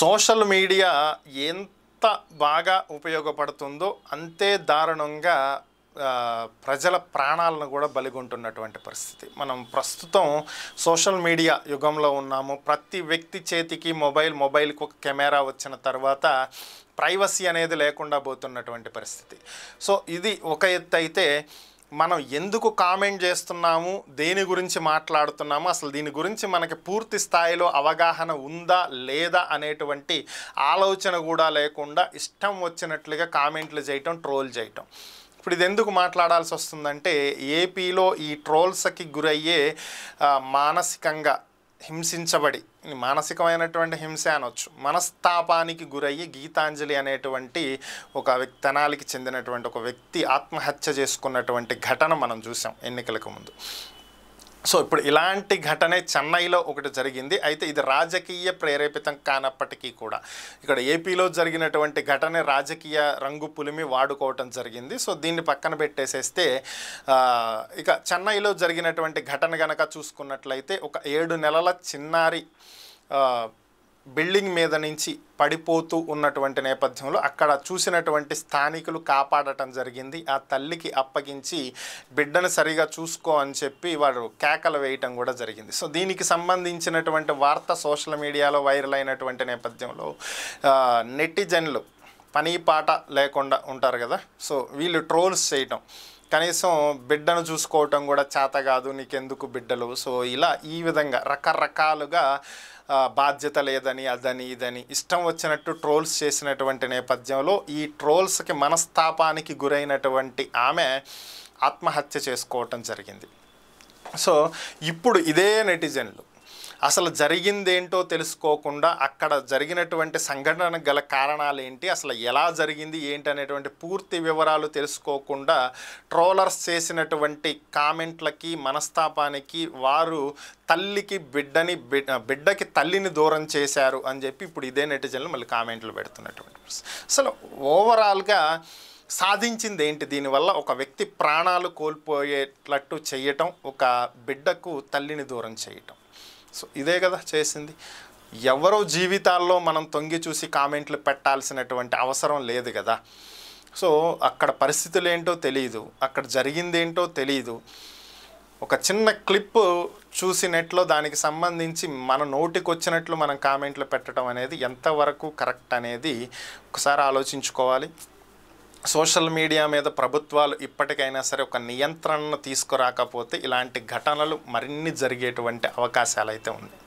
social media ఎంత బాగా ఉపయోగపడుతుందో అంతే దారుణంగా ప్రజల ప్రాణాలను కూడా బలిగొంటున్నటువంటి పరిస్థితి మనం ప్రస్తుతం సోషల్ మీడియా యుగంలో ఉన్నాము ప్రతి వ్యక్తి చేతికి మొబైల్ మొబైల్కి ఒక కెమెరా వచ్చిన తర్వాత ప్రైవసీ అనేది లేకుండా పోతున్నటువంటి పరిస్థితి సో ఇది ఒక ఎత్తు అయితే మనం ఎందుకు కామెంట్ చేస్తున్నాము దేని గురించి మాట్లాడుతున్నాము అసలు దీని గురించి మనకి పూర్తి స్థాయిలో అవగాహన ఉందా లేదా అనేటువంటి ఆలోచన కూడా లేకుండా ఇష్టం వచ్చినట్లుగా కామెంట్లు చేయటం ట్రోల్ చేయటం ఇప్పుడు ఇది ఎందుకు మాట్లాడాల్సి వస్తుందంటే ఏపీలో ఈ ట్రోల్స్కి గురయ్యే మానసికంగా హింసించబడి మానసికమైనటువంటి హింస అనొచ్చు మనస్తాపానికి గురయ్యి గీతాంజలి అనేటువంటి ఒక తనాలికి చెందినటువంటి ఒక వ్యక్తి ఆత్మహత్య చేసుకున్నటువంటి ఘటన మనం చూసాం ఎన్నికలకు ముందు సో ఇప్పుడు ఇలాంటి ఘటనే చెన్నైలో ఒకటి జరిగింది అయితే ఇది రాజకీయ ప్రేరేపితం కానప్పటికీ కూడా ఇక్కడ ఏపీలో జరిగినటువంటి ఘటన రాజకీయ రంగు పులిమి వాడుకోవటం జరిగింది సో దీన్ని పక్కన పెట్టేసేస్తే ఇక చెన్నైలో జరిగినటువంటి ఘటన గనక చూసుకున్నట్లయితే ఒక ఏడు నెలల చిన్నారి బిల్డింగ్ మీద నుంచి పడిపోతూ ఉన్నటువంటి నేపథ్యంలో అక్కడ చూసినటువంటి స్థానికులు కాపాడటం జరిగింది ఆ తల్లికి అప్పగించి బిడ్డను సరిగా చూసుకో అని చెప్పి వారు కేకలు వేయటం కూడా జరిగింది సో దీనికి సంబంధించినటువంటి వార్త సోషల్ మీడియాలో వైరల్ అయినటువంటి నేపథ్యంలో నెటిజన్లు పని పాట లేకుండా ఉంటారు కదా సో వీళ్ళు ట్రోల్స్ చేయటం కనీసం బిడ్డను చూసుకోవటం కూడా చేత కాదు నీకెందుకు బిడ్డలు సో ఇలా ఈ విధంగా రకరకాలుగా బాధ్యత లేదని అదని ఇదని ఇష్టం వచ్చినట్టు ట్రోల్స్ చేసినటువంటి నేపథ్యంలో ఈ ట్రోల్స్కి మనస్తాపానికి గురైనటువంటి ఆమె ఆత్మహత్య చేసుకోవటం జరిగింది సో ఇప్పుడు ఇదే నెటిజన్లు అసలు జరిగిందేంటో తెలుసుకోకుండా అక్కడ జరిగినటువంటి సంఘటన గల కారణాలు ఏంటి అసలు ఎలా జరిగింది ఏంటి అనేటువంటి పూర్తి వివరాలు తెలుసుకోకుండా ట్రోలర్స్ చేసినటువంటి కామెంట్లకి మనస్తాపానికి వారు తల్లికి బిడ్డని బిడ్డకి తల్లిని దూరం చేశారు అని చెప్పి ఇప్పుడు ఇదే నెటిజన్లు మళ్ళీ కామెంట్లు పెడుతున్నటువంటి అసలు ఓవరాల్గా సాధించింది ఏంటి దీనివల్ల ఒక వ్యక్తి ప్రాణాలు కోల్పోయేటట్టు చేయటం ఒక బిడ్డకు తల్లిని దూరం చేయటం సో ఇదే కదా చేసింది ఎవరో జీవితాల్లో మనం తొంగి చూసి కామెంట్లు పెట్టాల్సినటువంటి అవసరం లేదు కదా సో అక్కడ పరిస్థితులు ఏంటో తెలియదు అక్కడ జరిగిందేంటో తెలియదు ఒక చిన్న క్లిప్ చూసినట్లో దానికి సంబంధించి మన నోటికి వచ్చినట్లు మనం కామెంట్లు పెట్టడం అనేది ఎంతవరకు కరెక్ట్ అనేది ఒకసారి ఆలోచించుకోవాలి సోషల్ మీడియా మీద ప్రభుత్వాలు ఇప్పటికైనా సరే ఒక నియంత్రణను తీసుకురాకపోతే ఇలాంటి ఘటనలు మరిన్ని జరిగేటువంటి అవకాశాలు అయితే ఉంది